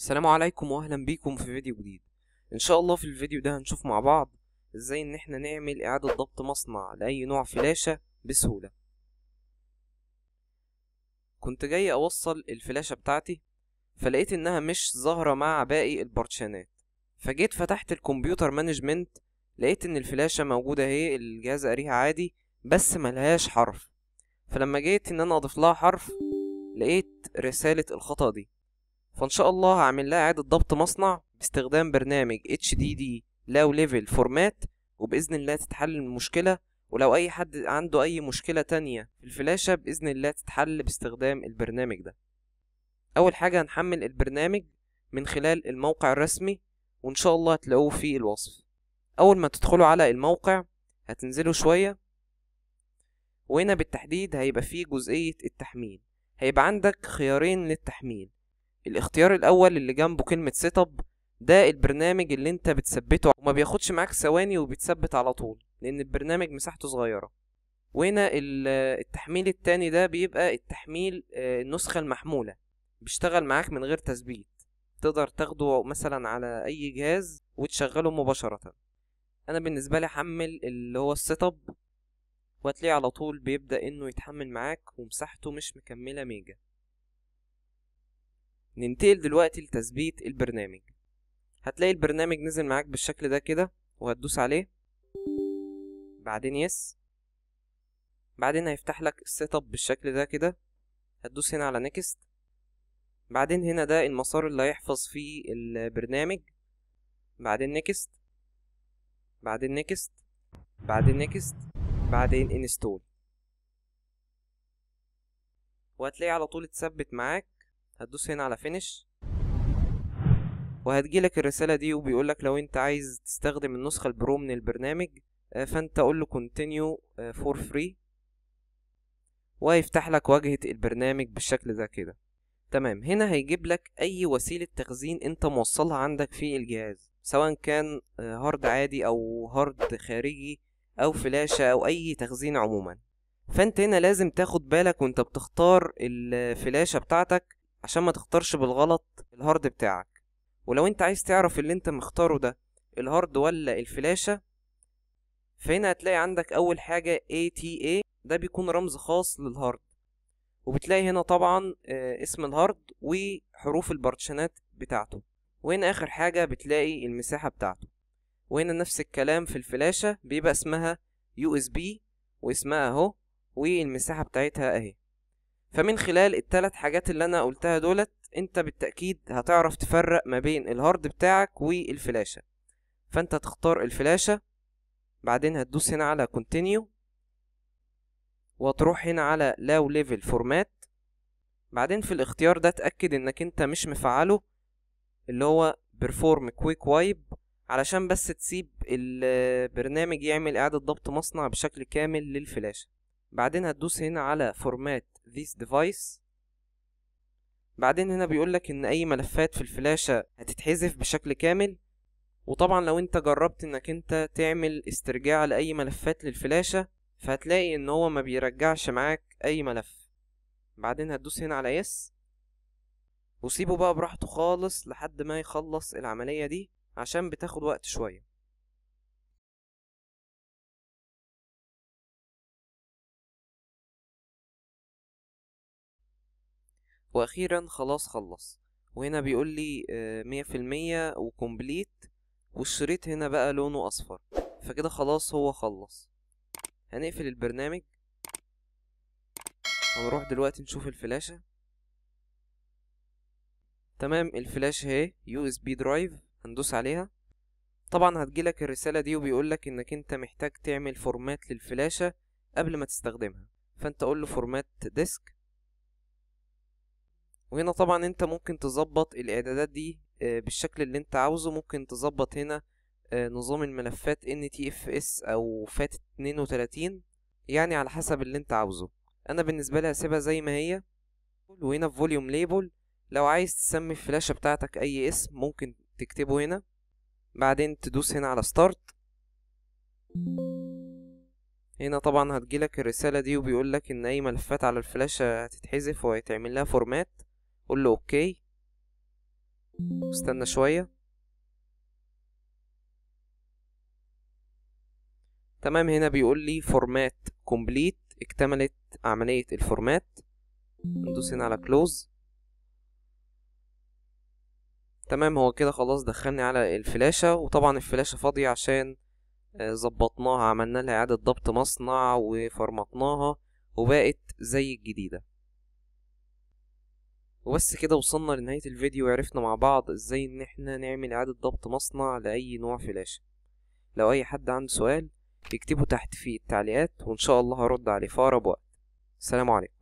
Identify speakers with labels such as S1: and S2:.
S1: السلام عليكم واهلا بيكم في فيديو جديد ان شاء الله في الفيديو ده هنشوف مع بعض ازاي ان احنا نعمل اعادة ضبط مصنع لاي نوع فلاشة بسهولة كنت جاي اوصل الفلاشة بتاعتي فلقيت انها مش ظاهرة مع باقي البارتشانات فجيت فتحت الكمبيوتر مانجمنت لقيت ان الفلاشة موجودة اهي الجهاز قاريها عادي بس ملهاش حرف فلما جيت ان انا اضيف لها حرف لقيت رسالة الخطأ دي فان شاء الله هعمل لها اعاده ضبط مصنع باستخدام برنامج اتش دي دي لو ليفل فورمات وباذن الله تتحل المشكله ولو اي حد عنده اي مشكله تانية في الفلاشه باذن الله تتحل باستخدام البرنامج ده اول حاجه هنحمل البرنامج من خلال الموقع الرسمي وان شاء الله هتلاقوه في الوصف اول ما تدخلوا على الموقع هتنزلوا شويه وهنا بالتحديد هيبقى فيه جزئيه التحميل هيبقى عندك خيارين للتحميل الاختيار الاول اللي جنبه كلمة سيت اب ده البرنامج اللي انت بتثبته وما بياخدش معاك ثواني وبيتثبت على طول لان البرنامج مساحته صغيرة وهنا التحميل التاني ده بيبقى التحميل آه، النسخة المحمولة بيشتغل معاك من غير تثبيت تقدر تاخده مثلا على اي جهاز وتشغله مباشرة انا بالنسبة لي حمل اللي هو السيت اب وهتلاقيه على طول بيبدأ انه يتحمل معاك ومساحته مش مكملة ميجا ننتقل دلوقتي لتثبيت البرنامج هتلاقي البرنامج نزل معاك بالشكل ده كده وهتدوس عليه بعدين يس بعدين هيفتح لك السيت اب بالشكل ده كده هتدوس هنا على نيكست بعدين هنا ده المسار اللي هيحفظ فيه البرنامج بعدين نيكست بعدين نيكست بعدين نيكست بعدين انستول وهتلاقيه على طول اتثبت معاك هتدوس هنا على فينيش وهتجيلك الرسالة دي وبيقولك لو انت عايز تستخدم النسخة البرو من البرنامج آه، فانت قول له continue آه، for free وهيفتح لك واجهة البرنامج بالشكل ده كده تمام هنا هيجيب لك اي وسيلة تخزين انت موصلها عندك في الجهاز سواء كان هارد آه، عادي او هارد خارجي او فلاشة او اي تخزين عموما فانت هنا لازم تاخد بالك وانت بتختار الفلاشة بتاعتك عشان ما تختارش بالغلط الهارد بتاعك ولو انت عايز تعرف اللي انت مختاره ده الهارد ولا الفلاشة فهنا هتلاقي عندك اول حاجة ATA ده بيكون رمز خاص للهارد وبتلاقي هنا طبعا آه، اسم الهارد وحروف البارتشنات بتاعته وهنا اخر حاجة بتلاقي المساحة بتاعته وهنا نفس الكلام في الفلاشة بيبقى اسمها USB واسمها اهو والمساحة بتاعتها اهي فمن خلال التلات حاجات اللي انا قلتها دولت انت بالتأكيد هتعرف تفرق ما بين الهارد بتاعك والفلاشة فانت تختار الفلاشة بعدين هتدوس هنا على كونتينيو وتروح هنا على لاو ليفل فورمات بعدين في الاختيار ده تأكد انك انت مش مفعله اللي هو بيرفورم كويك وايب علشان بس تسيب البرنامج يعمل اعادة ضبط مصنع بشكل كامل للفلاشة بعدين هتدوس هنا على فورمات this device بعدين هنا بيقولك ان اي ملفات في الفلاشة هتتحذف بشكل كامل وطبعا لو انت جربت انك انت تعمل استرجاع لاي ملفات للفلاشة فهتلاقي ان هو ما بيرجعش معاك اي ملف بعدين هتدوس هنا على يس وسيبه بقى براحته خالص لحد ما يخلص العملية دي عشان بتاخد وقت شوية واخيرا خلاص خلص وهنا بيقول لي آه، مية في المية وكومبليت والشريط هنا بقى لونه اصفر فكده خلاص هو خلص هنقفل البرنامج هنروح دلوقتي نشوف الفلاشة تمام الفلاش اهي يو اس بي درايف هندوس عليها طبعا هتجيلك الرسالة دي وبيقولك انك انت محتاج تعمل فورمات للفلاشة قبل ما تستخدمها فانت قول له فورمات ديسك وهنا طبعا انت ممكن تظبط الاعدادات دي آه، بالشكل اللي انت عاوزه ممكن تظبط هنا آه، نظام الملفات NTFS او فات 32 يعني على حسب اللي انت عاوزه انا بالنسبة لي هسيبها زي ما هي وهنا في فوليوم ليبل لو عايز تسمي الفلاشة بتاعتك اي اسم ممكن تكتبه هنا بعدين تدوس هنا على ستارت هنا طبعا هتجيلك الرسالة دي وبيقولك ان اي ملفات على الفلاشة هتتحذف وهيتعمل لها فورمات قول له اوكي استنى شوية تمام هنا بيقول لي فورمات كومبليت اكتملت عملية الفورمات ندوس هنا على كلوز تمام هو كده خلاص دخلني على الفلاشة وطبعا الفلاشة فاضية عشان آه، ظبطناها عملنا لها اعادة ضبط مصنع وفرمطناها وبقت زي الجديدة وبس كده وصلنا لنهاية الفيديو وعرفنا مع بعض ازاي ان احنا نعمل اعادة ضبط مصنع لأي نوع فلاشة لو اي حد عنده سؤال يكتبه تحت في التعليقات وان شاء الله هرد عليه في اقرب وقت سلام عليكم